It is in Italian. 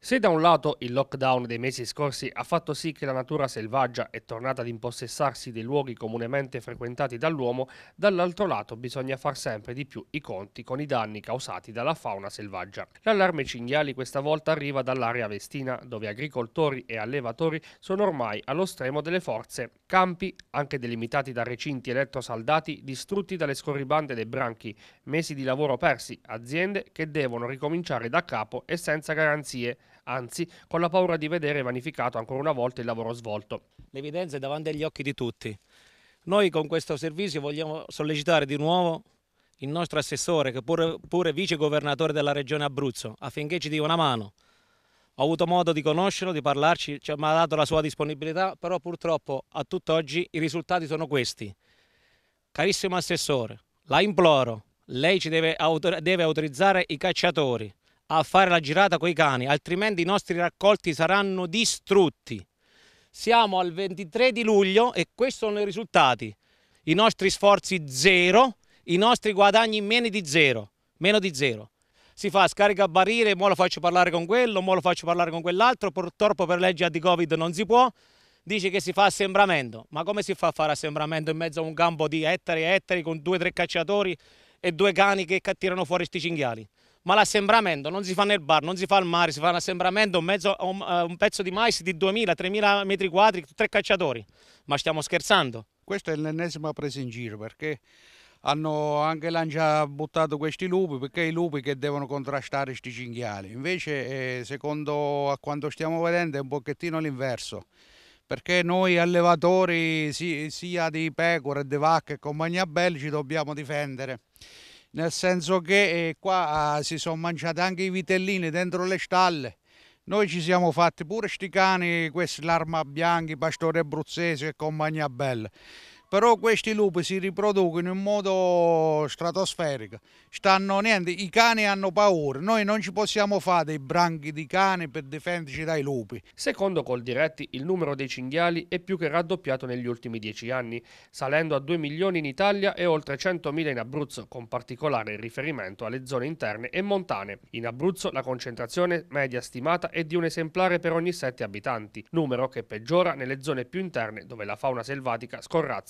Se da un lato il lockdown dei mesi scorsi ha fatto sì che la natura selvaggia è tornata ad impossessarsi dei luoghi comunemente frequentati dall'uomo, dall'altro lato bisogna far sempre di più i conti con i danni causati dalla fauna selvaggia. L'allarme cinghiali questa volta arriva dall'area vestina, dove agricoltori e allevatori sono ormai allo stremo delle forze. Campi, anche delimitati da recinti elettrosaldati, distrutti dalle scorribande dei branchi, mesi di lavoro persi, aziende che devono ricominciare da capo e senza garanzie anzi con la paura di vedere vanificato ancora una volta il lavoro svolto. L'evidenza è davanti agli occhi di tutti. Noi con questo servizio vogliamo sollecitare di nuovo il nostro assessore, che pure, pure vice governatore della regione Abruzzo, affinché ci dia una mano. Ho avuto modo di conoscerlo, di parlarci, ci ha dato la sua disponibilità, però purtroppo a tutt'oggi i risultati sono questi. Carissimo assessore, la imploro, lei ci deve, autor deve autorizzare i cacciatori a fare la girata con i cani, altrimenti i nostri raccolti saranno distrutti. Siamo al 23 di luglio e questi sono i risultati. I nostri sforzi zero, i nostri guadagni meno di zero. Meno di zero. Si fa scarica barile, mo lo faccio parlare con quello, mo lo faccio parlare con quell'altro, purtroppo per legge di Covid non si può. Dice che si fa assembramento, ma come si fa a fare assembramento in mezzo a un campo di ettari e ettari con due o tre cacciatori e due cani che tirano fuori sti cinghiali? ma l'assembramento non si fa nel bar, non si fa al mare, si fa un assembramento, eh, un, mezzo, un, un pezzo di mais di 2.000-3.000 metri quadri, tre cacciatori, ma stiamo scherzando. Questa è l'ennesima presa in giro perché hanno anche l'Ancia buttato questi lupi perché i lupi che devono contrastare questi cinghiali. Invece, eh, secondo a quanto stiamo vedendo, è un pochettino l'inverso. Perché noi allevatori sia di pecore, di vacche e compagnia belli ci dobbiamo difendere nel senso che eh, qua eh, si sono mangiati anche i vitellini dentro le stalle. Noi ci siamo fatti pure sti cani, questi l'arma bianchi, pastore abruzzese e compagnia bella però questi lupi si riproducono in modo stratosferico, Stanno, niente, i cani hanno paura, noi non ci possiamo fare dei branchi di cani per difenderci dai lupi. Secondo Coldiretti il numero dei cinghiali è più che raddoppiato negli ultimi dieci anni, salendo a 2 milioni in Italia e oltre 100.000 in Abruzzo, con particolare riferimento alle zone interne e montane. In Abruzzo la concentrazione media stimata è di un esemplare per ogni 7 abitanti, numero che peggiora nelle zone più interne dove la fauna selvatica scorrazza